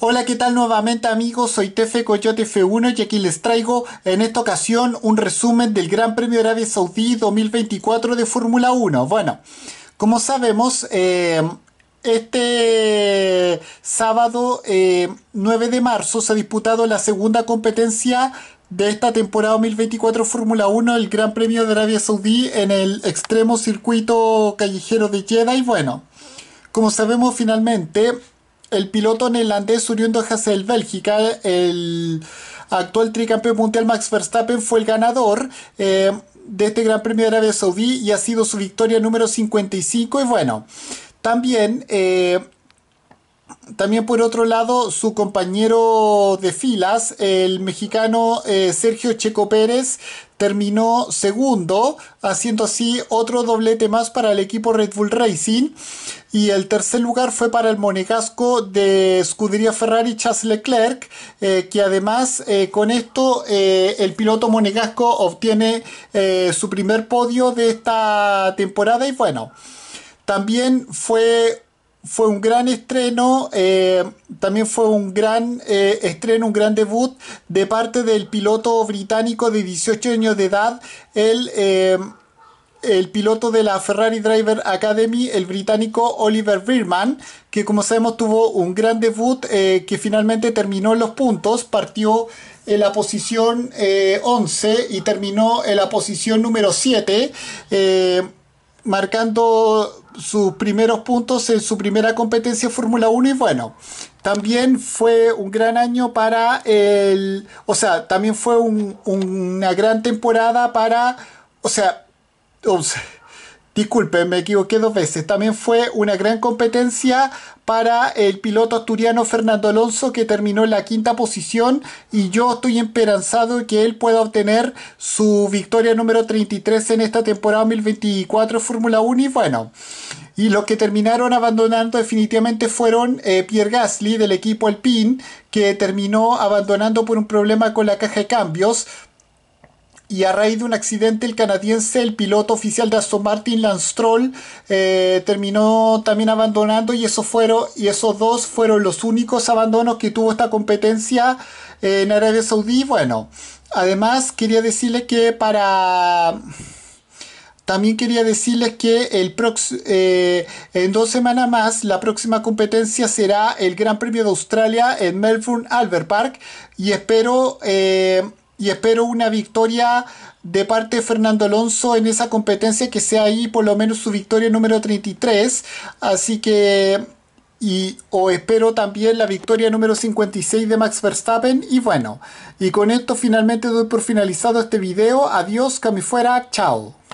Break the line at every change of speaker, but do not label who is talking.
Hola, ¿qué tal nuevamente amigos? Soy Tefe Coyote F1 y aquí les traigo en esta ocasión un resumen del Gran Premio de Arabia Saudí 2024 de Fórmula 1. Bueno, como sabemos, em, este sábado 9 em, de marzo se ha disputado la segunda competencia de esta temporada 2024 Fórmula 1, el Gran Premio de Arabia Saudí en el extremo circuito callejero de Jeddah. Y bueno, como sabemos finalmente, el piloto neerlandés oriundo Hassel, Bélgica, el actual tricampeón mundial Max Verstappen fue el ganador eh, de este Gran Premio de Arabia Saudí y ha sido su victoria número 55 y bueno, también eh, también por otro lado, su compañero de filas, el mexicano eh, Sergio Checo Pérez, terminó segundo, haciendo así otro doblete más para el equipo Red Bull Racing. Y el tercer lugar fue para el monegasco de escudería Ferrari Charles Leclerc, eh, que además eh, con esto el piloto monegasco obtiene su primer podio de esta temporada. Y bueno, también fue fue un gran estreno, eh, también fue un gran eh, estreno, un gran debut de parte del piloto británico de 18 años de edad, el, eh, el piloto de la Ferrari Driver Academy, el británico Oliver Birman, que como sabemos tuvo un gran debut que finalmente terminó en los puntos, partió en la posición 11 y terminó en la posición número 7 marcando sus primeros puntos en su primera competencia Fórmula 1 y bueno, también fue un gran año para el, o sea, también fue una gran temporada para, o sea Disculpen, me equivoqué dos veces. También fue una gran competencia para el piloto asturiano Fernando Alonso que terminó en la quinta posición y yo estoy esperanzado que él pueda obtener su victoria número 33 en esta temporada 2024 Fórmula 1 y bueno. Y los que terminaron abandonando definitivamente fueron eh, Pierre Gasly del equipo Alpine, que terminó abandonando por un problema con la caja de cambios, y a raíz de un accidente el canadiense, el piloto oficial de Aston Martin, Lance eh, terminó también abandonando y, fueron, y esos dos fueron los únicos abandonos que tuvo esta competencia eh, en Arabia Saudí. Bueno, además quería decirle que para... También quería decirles que el eh, en dos semanas más la próxima competencia será el Gran Premio de Australia en Melbourne Albert Park y espero y espero una victoria de parte de Fernando Alonso en esa competencia que sea ahí por lo menos su victoria número 33. Así que y o espero también la victoria número 56 de Max Verstappen y bueno, y con esto finalmente doy por finalizado este video. Adiós, cami fuera, chao.